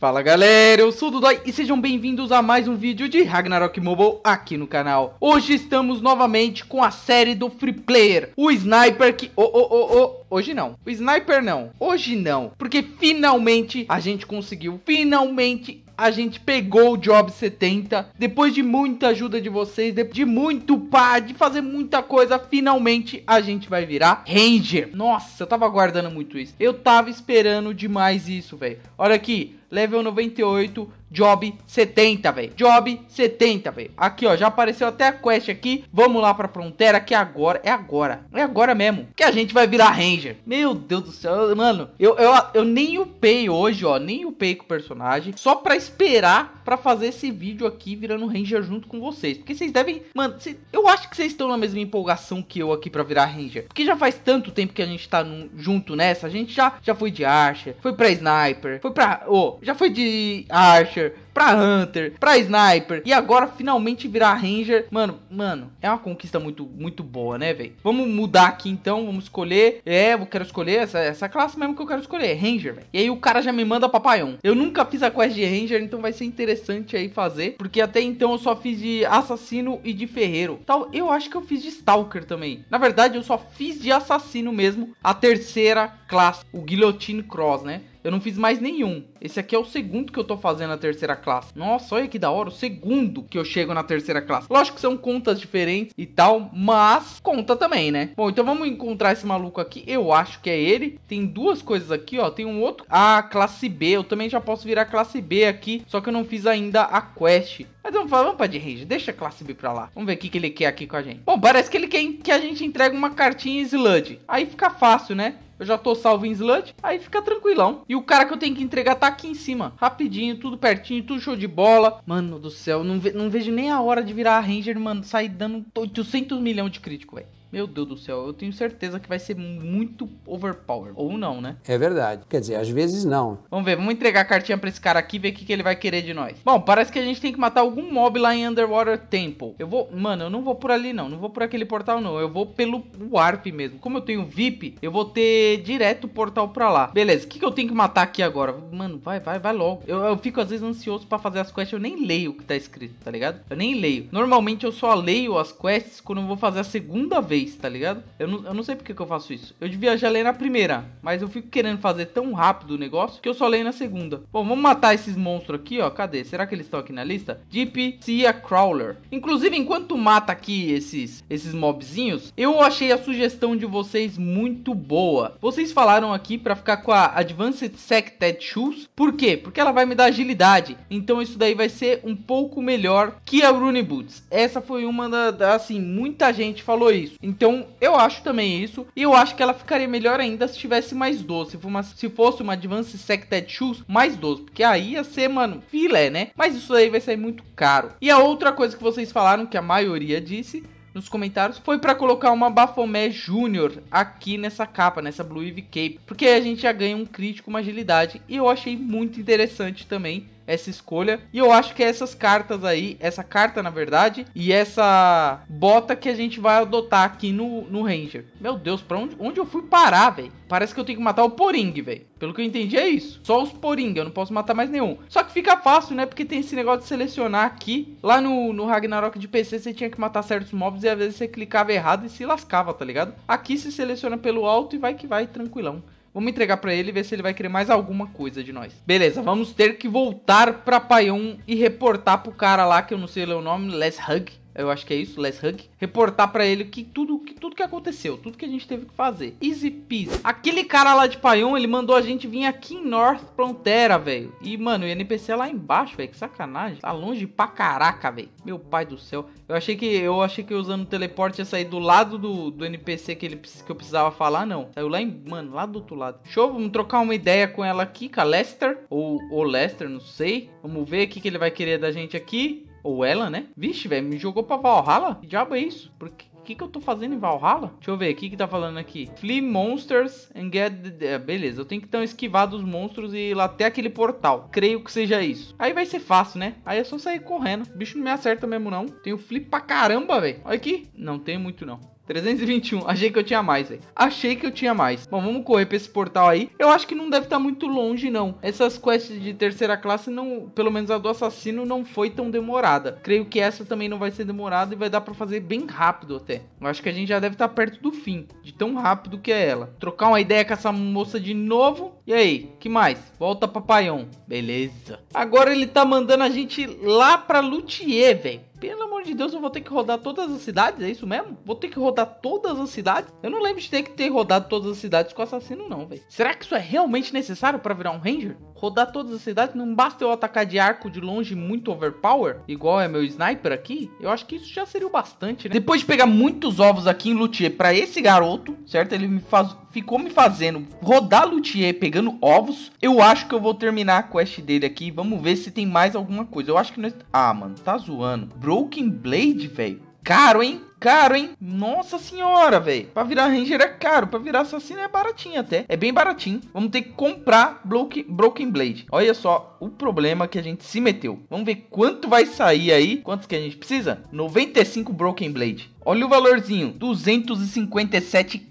Fala galera, eu sou o Dudoy e sejam bem-vindos a mais um vídeo de Ragnarok Mobile aqui no canal. Hoje estamos novamente com a série do Free Player, o Sniper que... Oh, oh, oh, oh. Hoje não. O Sniper não. Hoje não. Porque finalmente a gente conseguiu. Finalmente a gente pegou o Job 70. Depois de muita ajuda de vocês, de muito pá, de fazer muita coisa, finalmente a gente vai virar Ranger. Nossa, eu tava aguardando muito isso. Eu tava esperando demais isso, velho. Olha aqui, level 98, job 70, velho. Job 70, velho. Aqui, ó, já apareceu até a quest aqui. Vamos lá pra fronteira que agora, é agora. É agora mesmo que a gente vai virar ranger. Meu Deus do céu, mano. Eu, eu, eu nem upei hoje, ó, nem upei com o personagem. Só pra esperar pra fazer esse vídeo aqui virando ranger junto com vocês. Porque vocês devem, mano, cê, eu acho que vocês estão na mesma empolgação que eu aqui pra virar ranger. Porque já faz tanto tempo que a gente tá num, junto nessa. A gente já, já foi de Archer, foi pra Sniper, foi pra... Ô, oh, já foi de Archer pra Hunter, pra Sniper e agora finalmente virar Ranger. Mano, mano, é uma conquista muito, muito boa, né, velho? Vamos mudar aqui então, vamos escolher. É, eu quero escolher essa, essa classe mesmo que eu quero escolher, Ranger, velho. E aí o cara já me manda papaião. Eu nunca fiz a quest de Ranger, então vai ser interessante aí fazer, porque até então eu só fiz de assassino e de ferreiro. Tal, eu acho que eu fiz de Stalker também. Na verdade, eu só fiz de assassino mesmo a terceira classe, o Guillotine Cross, né? Eu não fiz mais nenhum. Esse aqui é o segundo que eu tô fazendo na terceira classe. Nossa, olha que da hora, o segundo que eu chego na terceira classe. Lógico que são contas diferentes e tal, mas conta também, né? Bom, então vamos encontrar esse maluco aqui. Eu acho que é ele. Tem duas coisas aqui, ó. Tem um outro. Ah, classe B. Eu também já posso virar classe B aqui, só que eu não fiz ainda a quest. Mas vamos, vamos pra de range, deixa a classe B pra lá. Vamos ver o que, que ele quer aqui com a gente. Bom, parece que ele quer que a gente entregue uma cartinha Sludge. Aí fica fácil, né? eu já tô salvo em Slut, aí fica tranquilão. E o cara que eu tenho que entregar tá aqui em cima, rapidinho, tudo pertinho, tudo show de bola. Mano do céu, não, ve não vejo nem a hora de virar a Ranger, mano, sair dando 800 milhões de crítico, velho. Meu Deus do céu, eu tenho certeza que vai ser muito overpower. Ou não, né? É verdade. Quer dizer, às vezes não. Vamos ver, vamos entregar a cartinha pra esse cara aqui e ver o que, que ele vai querer de nós. Bom, parece que a gente tem que matar algum mob lá em Underwater Temple. Eu vou. Mano, eu não vou por ali não. Não vou por aquele portal, não. Eu vou pelo Warp mesmo. Como eu tenho VIP, eu vou ter direto o portal pra lá. Beleza, o que, que eu tenho que matar aqui agora? Mano, vai, vai, vai logo. Eu, eu fico às vezes ansioso para fazer as quests. Eu nem leio o que tá escrito, tá ligado? Eu nem leio. Normalmente eu só leio as quests quando eu vou fazer a segunda vez vez, tá ligado? Eu não, eu não sei porque que eu faço isso. Eu devia já ler na primeira, mas eu fico querendo fazer tão rápido o negócio que eu só leio na segunda. Bom, vamos matar esses monstros aqui, ó. Cadê? Será que eles estão aqui na lista? Deep Sea Crawler. Inclusive, enquanto mata aqui esses, esses mobzinhos, eu achei a sugestão de vocês muito boa. Vocês falaram aqui para ficar com a Advanced Sected Shoes. Por quê? Porque ela vai me dar agilidade. Então isso daí vai ser um pouco melhor que a Rune Boots. Essa foi uma da, da assim, muita gente falou isso. Então, eu acho também isso. E eu acho que ela ficaria melhor ainda se tivesse mais 12. Se, uma, se fosse uma Advance Sected Shoes, mais 12. Porque aí ia ser, mano, filé, né? Mas isso aí vai sair muito caro. E a outra coisa que vocês falaram, que a maioria disse, nos comentários foi para colocar uma Bafomé Júnior aqui nessa capa, nessa Blue Eve Cape, porque a gente já ganha um crítico, uma agilidade, e eu achei muito interessante também essa escolha. E eu acho que é essas cartas aí, essa carta na verdade, e essa bota que a gente vai adotar aqui no, no Ranger. Meu Deus, pra onde, onde eu fui parar, velho? Parece que eu tenho que matar o Poring, velho. Pelo que eu entendi é isso. Só os poring eu não posso matar mais nenhum. Só que fica fácil, né? Porque tem esse negócio de selecionar aqui. Lá no, no Ragnarok de PC você tinha que matar certos mobs e às vezes você clicava errado e se lascava, tá ligado? Aqui se seleciona pelo alto e vai que vai, tranquilão. Vamos entregar para ele e ver se ele vai querer mais alguma coisa de nós. Beleza, vamos ter que voltar pra Paion e reportar pro cara lá, que eu não sei o nome, Les Hug eu acho que é isso, Les Hug, reportar para ele que tudo, que tudo que aconteceu, tudo que a gente teve que fazer. Easy peasy. Aquele cara lá de Paion, ele mandou a gente vir aqui em North Frontera, velho. E, mano, o NPC é lá embaixo, velho, que sacanagem. Tá longe pra caraca, velho. Meu pai do céu. Eu achei que eu achei que usando o teleporte ia sair do lado do, do NPC que, ele, que eu precisava falar, não. Saiu lá em, mano, lá do outro lado. Show, vamos trocar uma ideia com ela aqui, com a Lester, ou, ou Lester, não sei. Vamos ver o que, que ele vai querer da gente aqui ou ela, né? Vixe, velho, me jogou pra Valhalla? Que diabo é isso? Por que, que, que eu tô fazendo em Valhalla? Deixa eu ver, o que que tá falando aqui? Flee monsters and get... The... É, beleza, eu tenho que então esquivar dos monstros e ir lá até aquele portal. Creio que seja isso. Aí vai ser fácil, né? Aí é só sair correndo. O bicho não me acerta mesmo, não. Tenho flip pra caramba, velho. Olha aqui. Não tem muito, não. 321. Achei que eu tinha mais, velho. Achei que eu tinha mais. Bom, vamos correr pra esse portal aí. Eu acho que não deve estar tá muito longe, não. Essas quests de terceira classe, não, pelo menos a do assassino, não foi tão demorada. Creio que essa também não vai ser demorada e vai dar para fazer bem rápido até. Eu acho que a gente já deve estar tá perto do fim, de tão rápido que é ela. Trocar uma ideia com essa moça de novo. E aí, que mais? Volta papaião. Beleza. Agora ele tá mandando a gente lá pra Luthier, velho. Pelo amor de Deus, eu vou ter que rodar todas as cidades? É isso mesmo? Vou ter que rodar todas as cidades? Eu não lembro de ter que ter rodado todas as cidades com o assassino, não, velho. Será que isso é realmente necessário para virar um Ranger? Rodar todas as cidades? Não basta eu atacar de arco de longe muito overpower? Igual é meu sniper aqui? Eu acho que isso já seria o bastante, né? Depois de pegar muitos ovos aqui em Luthier para esse garoto, certo? Ele me faz... ficou me fazendo rodar Luthier pegando ovos. Eu acho que eu vou terminar a quest dele aqui. Vamos ver se tem mais alguma coisa. Eu acho que nós... Ah, mano, tá zoando. Broken Blade, velho. Caro, hein? caro, hein? Nossa senhora, velho. Pra virar Ranger é caro, pra virar assassino é baratinho até. É bem baratinho. Vamos ter que comprar Broken, Broken Blade. Olha só o problema que a gente se meteu. Vamos ver quanto vai sair aí. Quantos que a gente precisa? 95 Broken Blade. Olha o valorzinho, 257k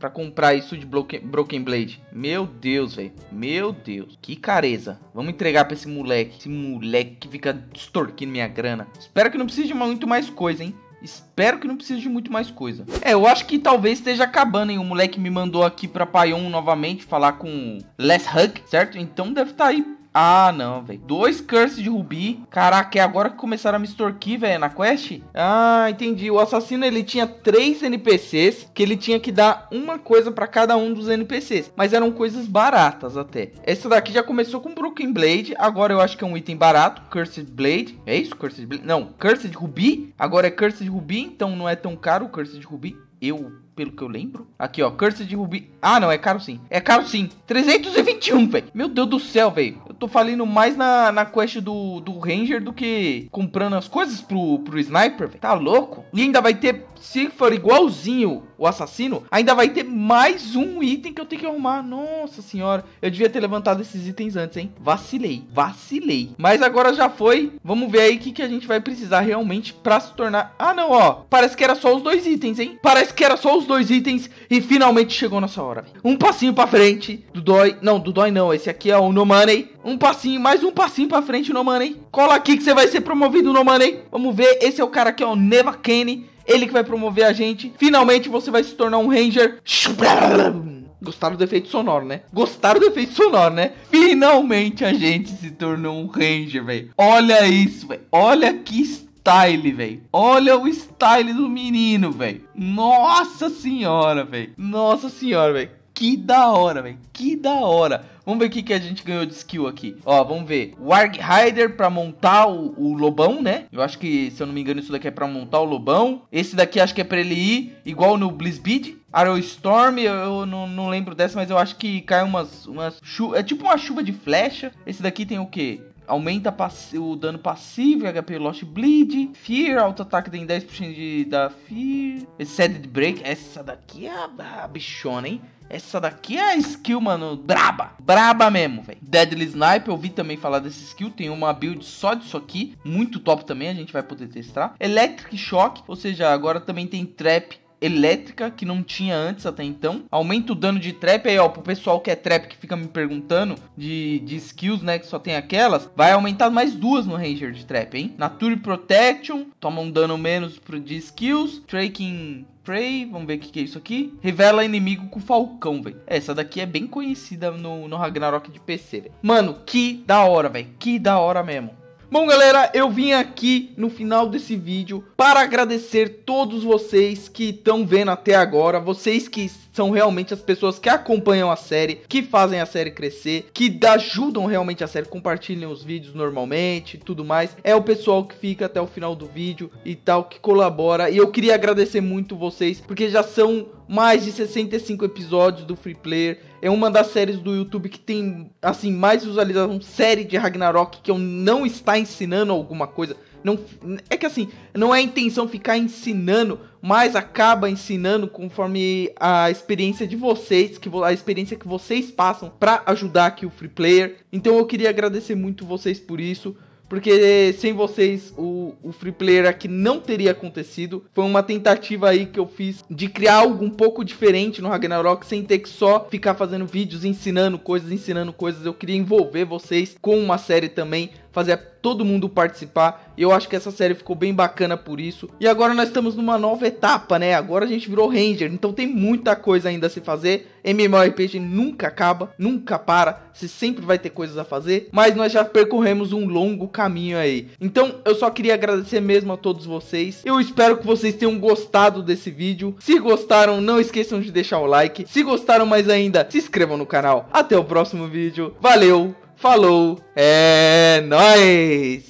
para comprar isso de Broken Blade. Meu Deus, velho. Meu Deus. Que careza. Vamos entregar para esse moleque. Esse moleque que fica extorquindo minha grana. Espero que não precise de muito mais coisa, hein? Espero que não precisa de muito mais coisa. É, eu acho que talvez esteja acabando, hein? O moleque me mandou aqui pra Paion novamente falar com Les Hug, certo? Então deve estar tá aí ah, não, velho. Dois curses de rubi. Caraca, é agora que começaram a me extorquir, velho, na quest? Ah, entendi. O assassino, ele tinha três NPCs que ele tinha que dar uma coisa para cada um dos NPCs. Mas eram coisas baratas até. Essa daqui já começou com Broken Blade. Agora eu acho que é um item barato. Cursed Blade. É isso? Cursed Blade? Não, Cursed Rubi. Agora é Cursed Rubi, então não é tão caro o Cursed Rubi. Eu pelo que eu lembro. Aqui, ó, Curse de Rubi. Ah, não, é caro sim. É caro sim. 321, velho. Meu Deus do céu, velho tô falindo mais na, na quest do, do Ranger do que comprando as coisas pro, pro Sniper, velho. Tá louco? E ainda vai ter se for igualzinho o assassino, ainda vai ter mais um item que eu tenho que arrumar. Nossa senhora, eu devia ter levantado esses itens antes, hein? Vacilei, vacilei. Mas agora já foi. Vamos ver aí o que, que a gente vai precisar realmente pra se tornar... Ah, não, ó. Parece que era só os dois itens, hein? Parece que era só os dois itens e finalmente chegou nossa hora, Um passinho pra frente do Dói. Não, do Dói não. Esse aqui é o No Money. Um passinho, mais um passinho pra frente, No Money. Cola aqui que você vai ser promovido, No Money. Vamos ver. Esse é o cara aqui, ó. É Neva Kenny ele que vai promover a gente. Finalmente você vai se tornar um Ranger. Gostaram do efeito sonoro, né? Gostaram do efeito sonoro, né? Finalmente a gente se tornou um Ranger, velho. Olha isso, velho. Olha que style, velho. Olha o style do menino, velho. Nossa senhora, velho. Nossa senhora, velho. Que da hora, velho. Que da hora. Vamos ver o que, que a gente ganhou de skill aqui. Ó, vamos ver. Warg Rider pra montar o, o, lobão, né? Eu acho que, se eu não me engano, isso daqui é pra montar o lobão. Esse daqui acho que é pra ele ir igual no Blizzbeed. Arrow Storm, eu, eu não, não, lembro dessa, mas eu acho que cai umas... umas chu é tipo uma chuva de flecha. Esse daqui tem o quê? aumenta o dano passivo, HP Lost Bleed, Fear, auto-ataque tem 10% de, da Fear, Exceeded Break, essa daqui é a, a bichona, hein? Essa daqui é a skill, mano, braba. Braba mesmo, velho. Deadly Sniper, eu vi também falar dessa skill. Tem uma build só disso aqui. Muito top também, a gente vai poder testar. Electric Shock, ou seja, agora também tem Trap elétrica que não tinha antes até então. Aumenta o dano de trap aí, ó, pro pessoal que é trap que fica me perguntando de, de skills, né, que só tem aquelas, vai aumentar mais duas no Ranger de trap, hein? Nature Protection, toma um dano menos pro, de skills, Tracking Prey, vamos ver o que, que, é isso aqui. Revela inimigo com falcão, velho. Essa daqui é bem conhecida no, no Ragnarok de PC, velho. Mano, que da hora, velho. Que da hora mesmo. Bom, galera, eu vim aqui no final desse vídeo para agradecer todos vocês que estão vendo até agora, vocês que são realmente as pessoas que acompanham a série, que fazem a série crescer, que ajudam realmente a série, compartilham os vídeos normalmente e tudo mais. É o pessoal que fica até o final do vídeo e tal, que colabora. E eu queria agradecer muito vocês, porque já são mais de 65 episódios do Free Player. É uma das séries do YouTube que tem, assim, mais visualização. Série de Ragnarok que eu não está ensinando alguma coisa. Não, é que assim, não é a intenção ficar ensinando, mas acaba ensinando conforme a experiência de vocês, que a experiência que vocês passam para ajudar aqui o free player. Então eu queria agradecer muito vocês por isso. Porque sem vocês, o, o Free Player aqui não teria acontecido. Foi uma tentativa aí que eu fiz de criar algo um pouco diferente no Ragnarok, sem ter que só ficar fazendo vídeos ensinando coisas, ensinando coisas. Eu queria envolver vocês com uma série também fazer todo mundo participar. Eu acho que essa série ficou bem bacana por isso. E agora nós estamos numa nova etapa, né? Agora a gente virou Ranger, então tem muita coisa ainda a se fazer. MMORPG nunca acaba, nunca para, se sempre vai ter coisas a fazer, mas nós já percorremos um longo caminho aí. Então eu só queria agradecer mesmo a todos vocês. Eu espero que vocês tenham gostado desse vídeo. Se gostaram, não esqueçam de deixar o like. Se gostaram mais ainda, se inscrevam no canal. Até o próximo vídeo. Valeu! Falou, é nóis!